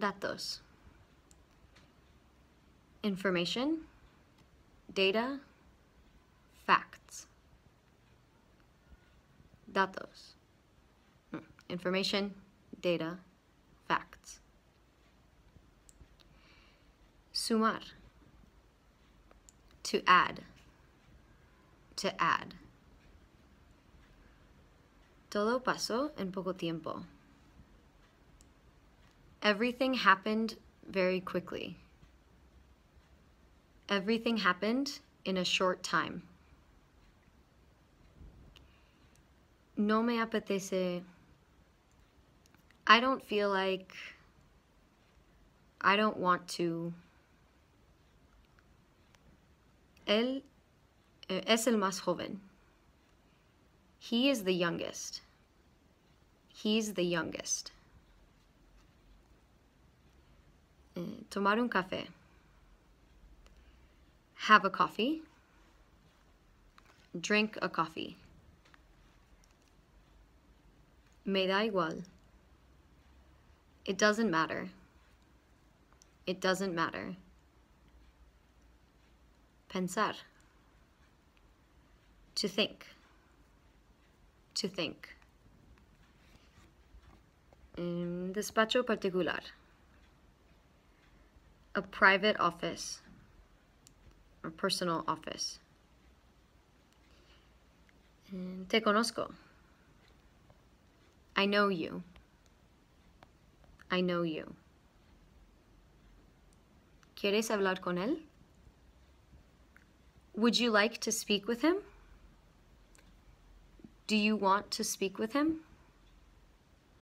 datos, information, data, facts, datos, hmm. information, data, facts. Sumar, to add, to add. Todo pasó en poco tiempo. Everything happened very quickly. Everything happened in a short time. No me apetece. I don't feel like. I don't want to. Él es el más joven. He is the youngest. He's the youngest. tomar un café. Have a coffee. Drink a coffee. Me da igual. It doesn't matter. It doesn't matter. Pensar. To think. To think. Um, despacho particular a private office a personal office. te conozco. I know you. I know you. ¿Quieres hablar con él? Would you like to speak with him? Do you want to speak with him?